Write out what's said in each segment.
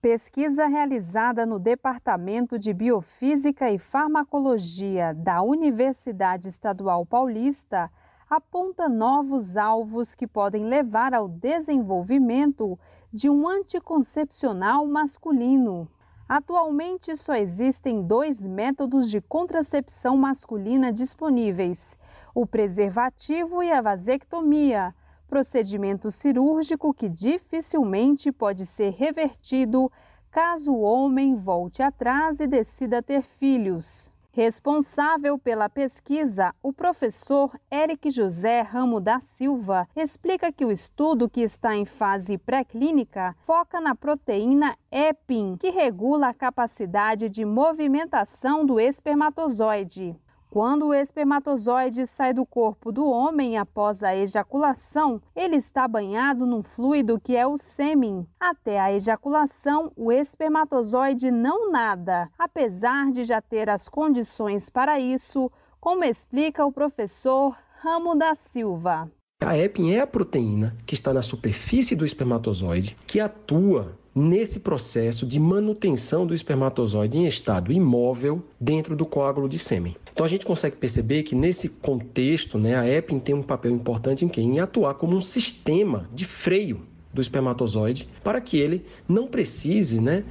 Pesquisa realizada no Departamento de Biofísica e Farmacologia da Universidade Estadual Paulista aponta novos alvos que podem levar ao desenvolvimento de um anticoncepcional masculino. Atualmente, só existem dois métodos de contracepção masculina disponíveis: o preservativo e a vasectomia, procedimento cirúrgico que dificilmente pode ser revertido caso o homem volte atrás e decida ter filhos. Responsável pela pesquisa, o professor Eric José Ramo da Silva explica que o estudo que está em fase pré-clínica foca na proteína EPIN, que regula a capacidade de movimentação do espermatozoide. Quando o espermatozoide sai do corpo do homem após a ejaculação, ele está banhado num fluido que é o sêmen. Até a ejaculação, o espermatozoide não nada, apesar de já ter as condições para isso, como explica o professor Ramo da Silva. A EPIN é a proteína que está na superfície do espermatozoide que atua nesse processo de manutenção do espermatozoide em estado imóvel dentro do coágulo de sêmen. Então a gente consegue perceber que nesse contexto, né, a EPIN tem um papel importante em quem? Em atuar como um sistema de freio do espermatozoide, para que ele não precise né,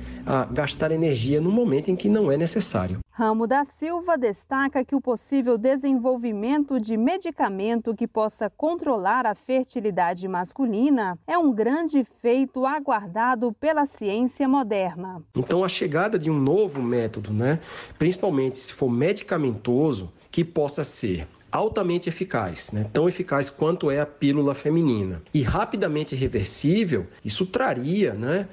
gastar energia no momento em que não é necessário. Ramo da Silva destaca que o possível desenvolvimento de medicamento que possa controlar a fertilidade masculina é um grande feito aguardado pela ciência moderna. Então, a chegada de um novo método, né, principalmente se for medicamentoso, que possa ser altamente eficaz, né? tão eficaz quanto é a pílula feminina. E rapidamente reversível, isso traria né,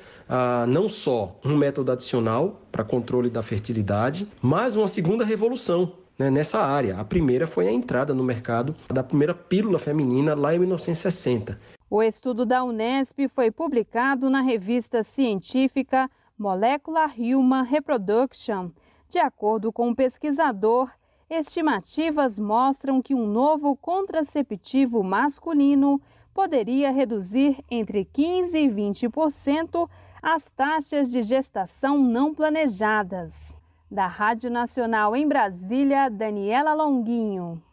não só um método adicional para controle da fertilidade, mas uma segunda revolução né, nessa área. A primeira foi a entrada no mercado da primeira pílula feminina lá em 1960. O estudo da Unesp foi publicado na revista científica Molecular Human Reproduction. De acordo com o pesquisador Estimativas mostram que um novo contraceptivo masculino poderia reduzir entre 15% e 20% as taxas de gestação não planejadas. Da Rádio Nacional em Brasília, Daniela Longuinho.